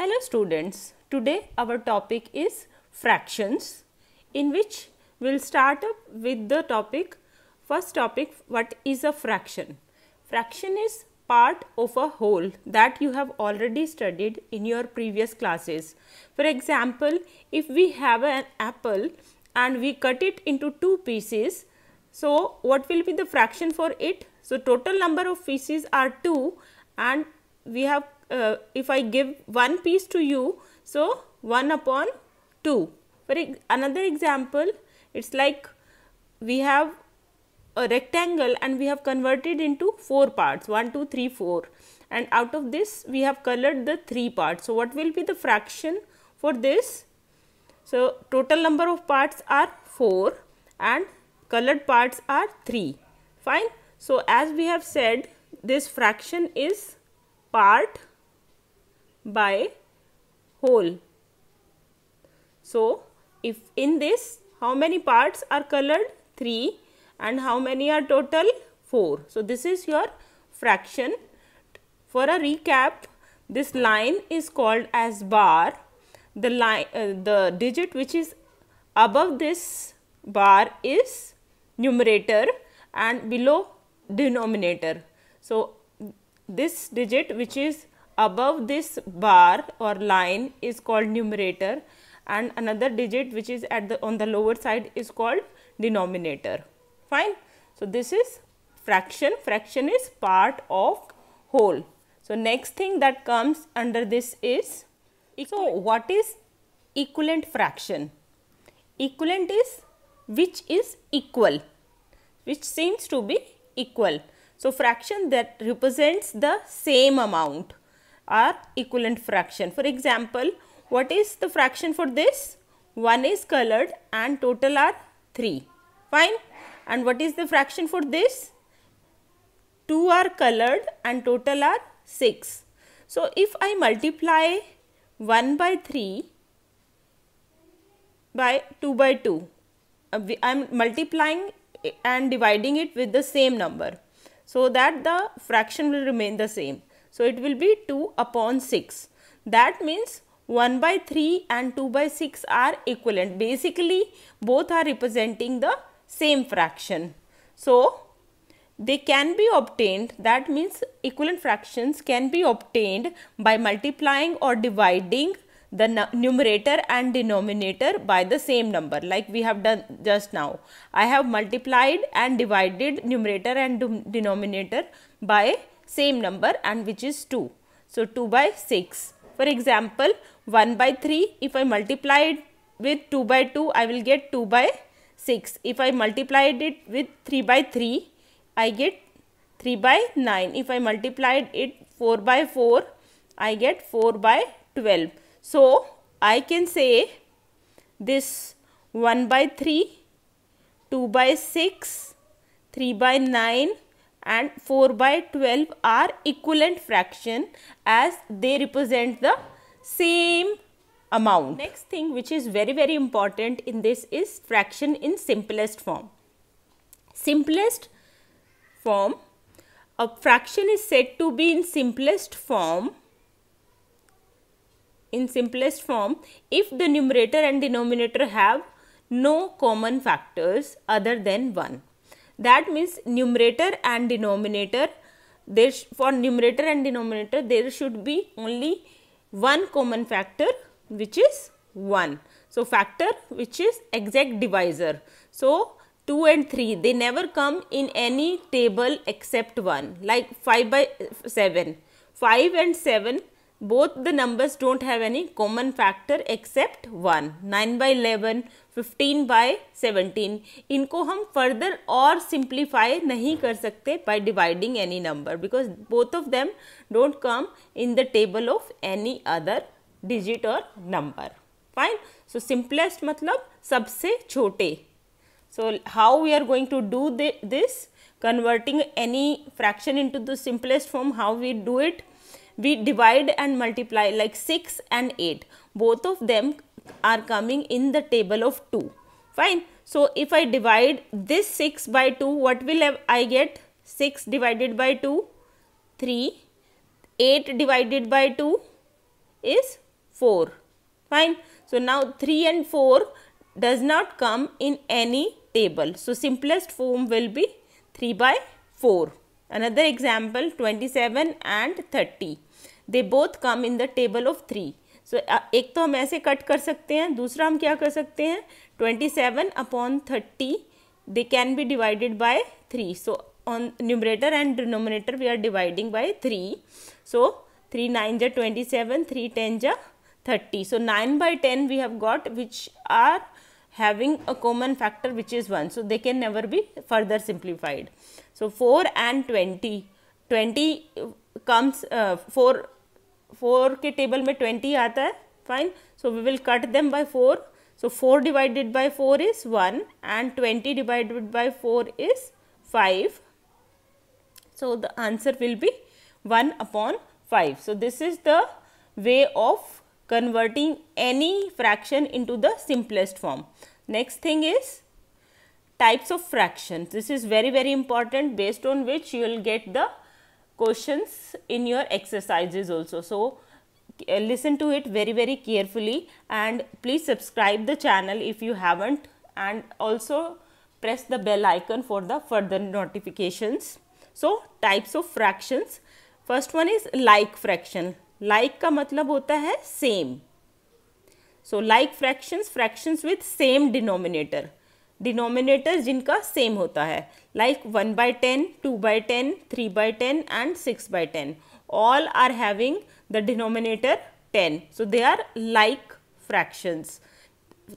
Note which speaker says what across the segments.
Speaker 1: Hello students, today our topic is fractions in which we will start up with the topic, first topic what is a fraction? Fraction is part of a whole that you have already studied in your previous classes. For example, if we have an apple and we cut it into two pieces, so what will be the fraction for it? So total number of pieces are 2 and we have uh, if I give one piece to you, so 1 upon 2. For another example, it's like we have a rectangle and we have converted into four parts 1, 2, 3, 4 and out of this we have colored the three parts. So, what will be the fraction for this? So, total number of parts are 4 and colored parts are 3 fine. So, as we have said this fraction is part by whole. So, if in this how many parts are colored? 3 and how many are total? 4. So, this is your fraction. For a recap, this line is called as bar. The line, uh, the digit which is above this bar is numerator and below denominator. So, this digit which is above this bar or line is called numerator and another digit which is at the on the lower side is called denominator fine so this is fraction fraction is part of whole so next thing that comes under this is so what is equivalent fraction equivalent is which is equal which seems to be equal so fraction that represents the same amount are equivalent fraction. For example, what is the fraction for this? 1 is colored and total are 3. Fine. And what is the fraction for this? 2 are colored and total are 6. So, if I multiply 1 by 3 by 2 by 2, uh, I am multiplying and dividing it with the same number. So, that the fraction will remain the same. So, it will be 2 upon 6. That means 1 by 3 and 2 by 6 are equivalent. Basically, both are representing the same fraction. So, they can be obtained that means equivalent fractions can be obtained by multiplying or dividing the numerator and denominator by the same number like we have done just now. I have multiplied and divided numerator and denominator by same number and which is 2. So, 2 by 6. For example, 1 by 3 if I multiply it with 2 by 2 I will get 2 by 6. If I multiplied it with 3 by 3 I get 3 by 9. If I multiplied it 4 by 4 I get 4 by 12. So, I can say this 1 by 3, 2 by 6, 3 by 9 and 4 by 12 are equivalent fraction as they represent the same amount. Next thing which is very very important in this is fraction in simplest form. Simplest form, a fraction is said to be in simplest form in simplest form if the numerator and denominator have no common factors other than 1 that means numerator and denominator there for numerator and denominator there should be only one common factor which is 1. So, factor which is exact divisor. So, 2 and 3 they never come in any table except 1 like 5 by 7. 5 and 7 both the numbers don't have any common factor except 1 9 by 11 15 by 17 Inko हम further or simplify nahi kar sakte by dividing any number because both of them don't come in the table of any other digit or number fine so simplest matlab sabse chote. so how we are going to do this converting any fraction into the simplest form how we do it we divide and multiply like 6 and 8 both of them are coming in the table of 2 fine so if i divide this 6 by 2 what will i get 6 divided by 2 3 8 divided by 2 is 4 fine so now 3 and 4 does not come in any table so simplest form will be 3 by 4 Another example 27 and 30. They both come in the table of 3. So so, एक तो हम ऐसे cut कर सकते हैं दूसरा हम क्या कर सकते हैं twenty seven upon thirty they can be divided by three so on numerator and denominator we are dividing by 3 so 3 9 ja 27 3 10 ja 30 so 9 by 10 we have got which are having a common factor which is 1. So, they can never be further simplified. So, 4 and 20, 20 comes uh, 4, 4 ke table mein 20 aata है fine. So, we will cut them by 4. So, 4 divided by 4 is 1 and 20 divided by 4 is 5. So, the answer will be 1 upon 5. So, this is the way of converting any fraction into the simplest form. Next thing is types of fractions. This is very very important based on which you will get the questions in your exercises also. So, uh, listen to it very very carefully and please subscribe the channel if you haven't and also press the bell icon for the further notifications. So, types of fractions. First one is like fraction. Like like का मतलब होता है same so like fractions fractions with same denominator denominator जिनका same होता है like one by ten two by ten three by ten and six by ten all are having the denominator ten so they are like fractions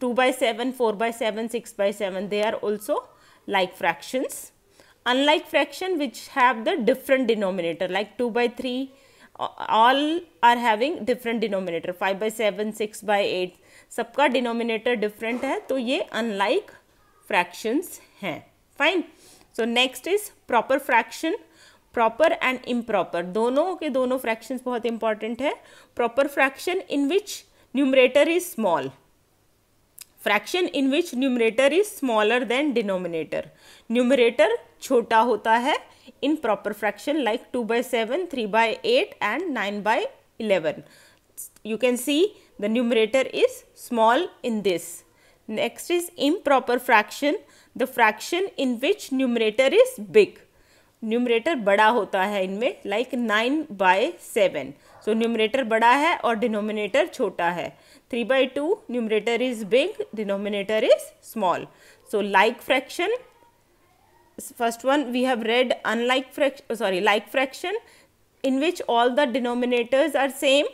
Speaker 1: two by seven four by seven six by seven they are also like fractions unlike fraction which have the different denominator like to by three all are having different denominator five by seven six by eight सबका denominator different है तो ये unlike fractions हैं fine so next is proper fraction proper and improper दोनों के दोनों fractions बहुत important है proper fraction in which numerator is small fraction in which numerator is smaller than denominator numerator छोटा होता है in proper fraction like two by seven three by eight and nine by eleven you can see the numerator is small in this next is improper fraction the fraction in which numerator is big numerator बड़ा होता है इनमें like nine by seven so numerator बड़ा है और denominator छोटा है three by two numerator is big denominator is small so like fraction first one we have read unlike fraction sorry like fraction in which all the denominators are same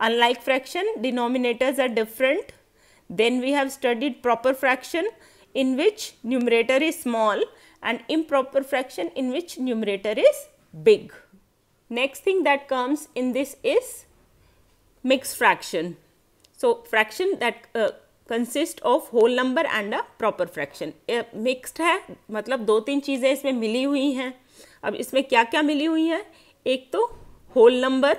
Speaker 1: unlike fraction denominators are different then we have studied proper fraction in which numerator is small and improper fraction in which numerator is big next thing that comes in this is mixed fraction so fraction that uh, consist of whole number and a proper fraction mixed है मतलब दो तीन चीज़ें इसमें मिली हुई हैं अब इसमें क्या क्या मिली हुई हैं एक तो होल नंबर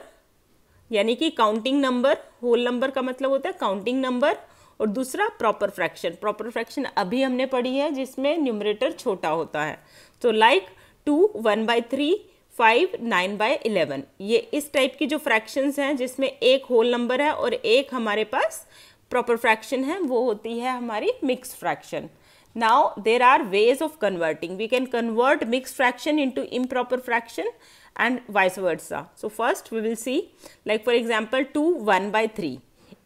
Speaker 1: यानी कि काउंटिंग नंबर होल नंबर का मतलब होता है काउंटिंग नंबर और दूसरा प्रॉपर फ्रैक्शन प्रॉपर फ्रैक्शन अभी हमने पढ़ी है जिसमें न्यूमरेटर छोटा होता है तो like two one by three five nine by eleven ये इस टाइप की जो फ्रैक्शंस हैं जिसमें एक होल नंबर है और एक हमारे पास प्रॉपर फ्रैक्शन है वो होती है हमारी mix fraction now there are ways of converting we can convert mix fraction into improper fraction and vice versa so first we will see like for example two one by three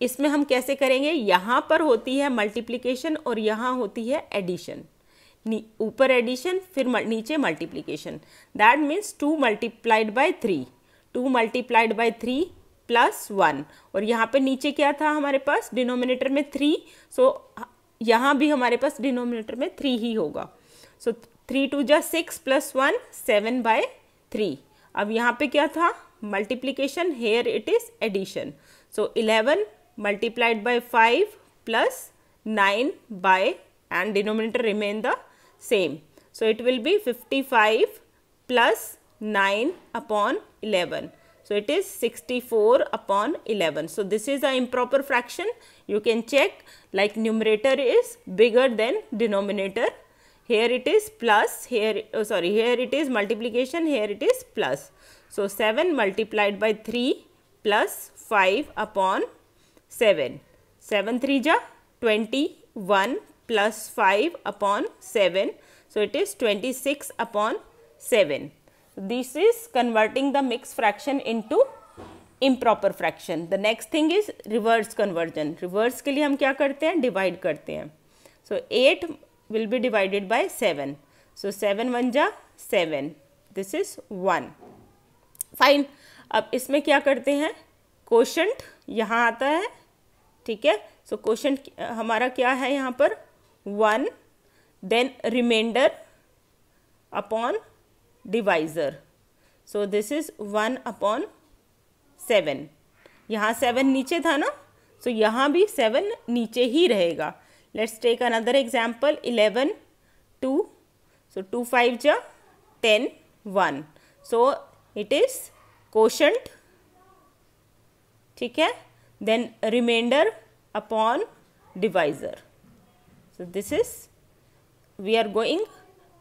Speaker 1: इसमें हम कैसे करेंगे यहाँ पर होती है multiplication और यहाँ होती है एडिशन ऊपर एडिशन फिर नीचे multiplication that means two multiplied by three two multiplied by three plus one और यहाँ पे नीचे क्या था हमारे पास डिनोमिनेटर में थ्री सो यहाँ भी हमारे पास डिनोमिनेटर में थ्री ही होगा सो थ्री टू जा six plus one seven by three अब यहाँ पे क्या था multiplication here it is addition so eleven multiplied by five plus nine by and denominator remain the same so it will be fifty five plus nine upon eleven So it is 64 upon 11. So this is an improper fraction. You can check like numerator is bigger than denominator. Here it is plus, here, oh sorry, here it is multiplication, here it is plus. So 7 multiplied by 3 plus 5 upon 7. 7 3 ja 21 plus 5 upon 7. So it is 26 upon 7. this is converting the mixed fraction into improper fraction the next thing is reverse conversion reverse ke liye hum kya karte hain divide karte hain so 8 will be divided by 7 so seven one जा seven this is one fine अब इसमें क्या करते हैं quotient यहाँ आता है ठीक है सो कोशंट हमारा क्या है यहाँ पर one then remainder upon divisor so this is one upon seven यहाँ सेवन नीचे था ना सो so, यहाँ भी सेवन नीचे ही रहेगा let's take another example eleven two so two five जा ten one so it is quotient ठीक है then remainder upon divisor so this is we are going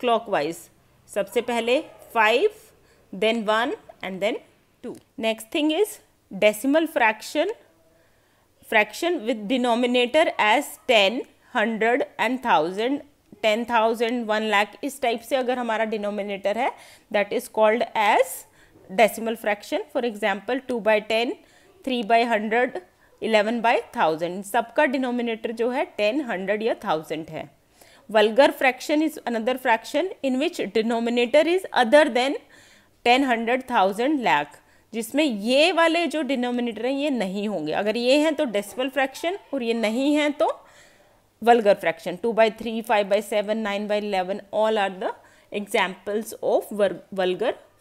Speaker 1: clockwise सबसे पहले five then one and then two next thing is decimal fraction fraction with denominator as ten hundred and thousand ten thousand one lakh इस type से अगर हमारा denominator है that is called as decimal fraction for example two by ten three by hundred eleven by thousand सबका denominator जो है ten hundred या thousand है vulgar fraction is another fraction in which denominator is other than ten hundred thousand lakh जिसमें ये वाले जो denominator हैं ये नहीं होंगे अगर ये हैं तो डेसिमल फ्रैक्शन और ये नहीं हैं तो vulgar fraction two by three five by seven nine by eleven all are the examples of vulgar